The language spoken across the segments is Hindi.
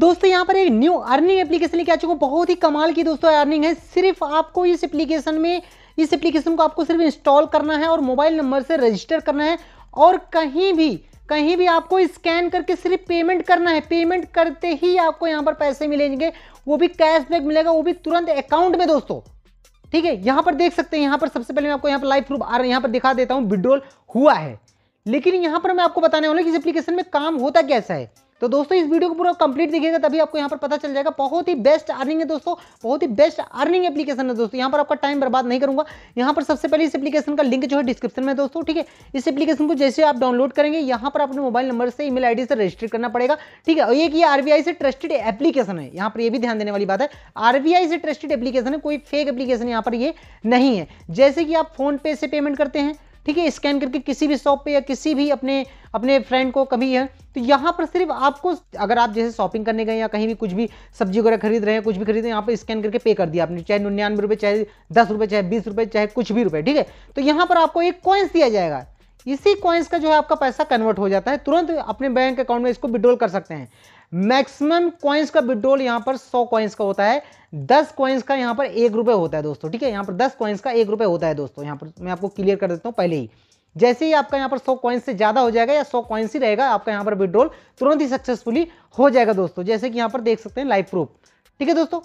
दोस्तों यहाँ पर एक न्यू अर्निंग एप्लीकेशन लेके आ चुका हूँ बहुत ही कमाल की दोस्तों अर्निंग है सिर्फ आपको इस एप्लीकेशन में इस एप्लीकेशन को आपको सिर्फ इंस्टॉल करना है और मोबाइल नंबर से रजिस्टर करना है और कहीं भी कहीं भी आपको स्कैन करके सिर्फ पेमेंट करना है पेमेंट करते ही आपको यहाँ पर पैसे मिलेंगे वो भी कैशबैक मिलेगा वो भी तुरंत अकाउंट में दोस्तों ठीक है यहाँ पर देख सकते हैं यहाँ पर सबसे पहले मैं आपको यहाँ पर लाइव प्रूफ आ रहा है यहाँ पर दिखा देता हूँ विड्रॉल हुआ है लेकिन यहाँ पर मैं आपको बताने वाला हूँ कि इस एप्लीकेशन में काम होता कैसा है तो दोस्तों इस वीडियो को पूरा कंप्लीट देखिएगा तभी आपको यहाँ पर पता चल जाएगा बहुत ही बेस्ट अर्निंग है दोस्तों बहुत ही बेस्ट अर्निंग एप्लीकेशन है दोस्तों यहाँ पर आपका टाइम बर्बाद नहीं करूंगा यहाँ पर सबसे पहले इस एप्लीकेशन का लिंक जो है डिस्क्रिप्शन में दोस्तों ठीक है इस एप्लीकेशन को जैसे आप डाउनलोड करेंगे यहाँ पर अपने मोबाइल नंबर से ईमेल मेल से रजिस्टर करना पड़ेगा ठीक है और एक ये आरबीआई से ट्रस्टेड एप्लीकेशन है यहाँ पर ये भी ध्यान देने वाली बात है आरबीआई से ट्रस्टेड एप्लीकेशन है कोई फेक एप्लीकेशन यहाँ पर ये नहीं है जैसे कि आप फोन पे से पेमेंट करते हैं ठीक है स्कैन करके किसी भी शॉप पे या किसी भी अपने अपने फ्रेंड को कभी है तो यहाँ पर सिर्फ आपको अगर आप जैसे शॉपिंग करने गए या कहीं भी कुछ भी सब्जी वगैरह खरीद रहे हैं कुछ भी खरीद हैं यहाँ पर स्कैन करके पे कर दिया आपने चाहे निन्यानवे रुपये चाहे दस रुपये चाहे बीस रुपये चाहे कुछ भी रुपये ठीक है तो यहाँ पर आपको एक कॉइन्स दिया जाएगा इसी कॉइन्स का जो है आपका पैसा कन्वर्ट हो जाता है तुरंत अपने बैंक अकाउंट में इसको विड्रॉल कर सकते हैं मैक्सिमम कॉइन्स का विड्रॉल यहां पर सौ कॉइन्स का होता है दस कॉइन्स का यहां पर एक रुपए होता है दोस्तों ठीक है यहां पर दस कॉइन्स का एक रुपए होता है दोस्तों यहां पर मैं आपको क्लियर कर देता हूं पहले ही जैसे ही आपका यहां पर सौ कॉइन्स से ज़्यादा हो जाएगा या सौ कॉइन्स ही रहेगा आपका यहां पर विड्रॉल तुरंत ही सक्सेसफुली हो जाएगा दोस्तों जैसे कि यहां पर देख सकते हैं लाइव प्रूफ ठीक है दोस्तों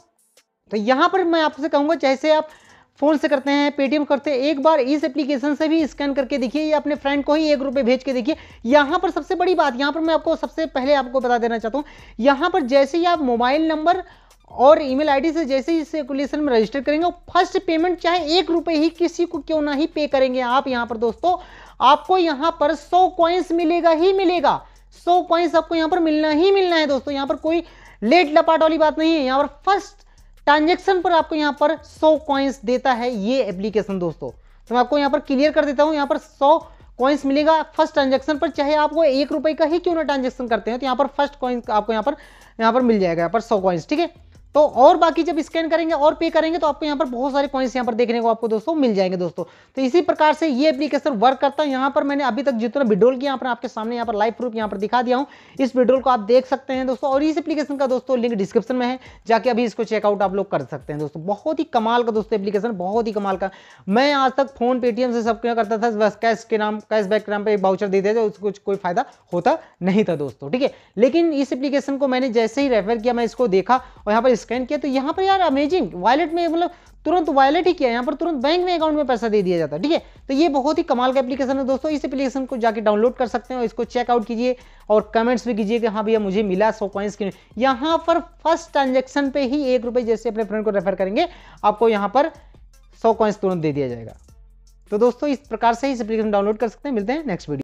तो यहां पर मैं आपसे कहूंगा जैसे आप फ़ोन से करते हैं पेटीएम करते हैं एक बार इस एप्लीकेशन से भी स्कैन करके देखिए या अपने फ्रेंड को ही एक रुपये भेज के देखिए यहाँ पर सबसे बड़ी बात यहाँ पर मैं आपको सबसे पहले आपको बता देना चाहता हूँ यहाँ पर जैसे ही आप मोबाइल नंबर और ईमेल आईडी से जैसे ही सर्कुलेशन में रजिस्टर करेंगे फर्स्ट पेमेंट चाहे एक रुपये ही किसी को क्यों ना ही पे करेंगे आप यहाँ पर दोस्तों आपको यहाँ पर सौ क्वाइंस मिलेगा ही मिलेगा सौ क्वाइंस आपको यहाँ पर मिलना ही मिलना है दोस्तों यहाँ पर कोई लेट लपाट वाली बात नहीं है यहाँ पर फर्स्ट ट्रांजेक्शन पर आपको यहाँ पर सौ कॉइन्स देता है ये एप्लीकेशन दोस्तों तो मैं आपको यहाँ पर क्लियर कर देता हूँ यहाँ पर सौ कॉइन्स मिलेगा फर्स्ट ट्रांजेक्शन पर चाहे आपको एक रुपए का ही क्यों ना ट्रांजेक्शन करते हैं तो यहाँ पर फर्स्ट कॉइन्स आपको यहाँ पर यहाँ पर मिल जाएगा यहाँ पर सौ कॉइन्स ठीक है तो और बाकी जब स्कैन करेंगे और पे करेंगे तो आपको यहाँ पर बहुत सारे पॉइंट्स यहाँ पर देखने को आपको दोस्तों मिल जाएंगे दोस्तों तो इसी प्रकार से ये एप्लीकेशन वर्क करता है यहाँ पर मैंने अभी तक जितना विड्रोल किया यहाँ पर आपके सामने यहाँ पर लाइव प्रूफ यहाँ पर दिखा दिया हूँ इस विड्रोल को आप देख सकते हैं दोस्तों और इस एप्लीकेशन का दोस्तों लिंक डिस्क्रिप्शन में है जाके अभी इसको चेकआउट आप लोग कर सकते हैं दोस्तों बहुत ही कमाल का दोस्तों एप्लीकेशन बहुत ही कमाल का मैं आज तक फोन पेटीएम से सब क्या करता था बस कैश के नाम बैक के नाम पर बाउचर देते थे उसको कोई फायदा होता नहीं था दोस्तों ठीक है लेकिन इस एप्लीकेशन को मैंने जैसे ही रेफर किया मैं इसको देखा और यहाँ पर स्कैन किया तो यहाँ पर यार अमेजिंग वॉलेट में मतलब तुरंत वॉलेट ही किया यहाँ पर तुरंत बैंक में अकाउंट में पैसा दे दिया जाता है ठीक है तो ये बहुत ही कमाल का एप्लीकेशन है दोस्तों इस एप्लीकेशन को जाकर डाउनलोड कर सकते हैं और इसको चेकआउट कीजिए और कमेंट्स भी कीजिए कि हाँ भैया मुझे मिला सो कॉइन्स की यहाँ पर फर्स्ट ट्रांजेक्शन पे ही एक रुपये जैसे अपने फ्रेंड को रेफर करेंगे आपको यहाँ पर सौ कॉइन्स तुरंत दे दिया जाएगा तो दोस्तों इस प्रकार से इस एप्लीकेशन डाउनलोड कर सकते हैं मिलते हैं नेक्स्ट वीडियो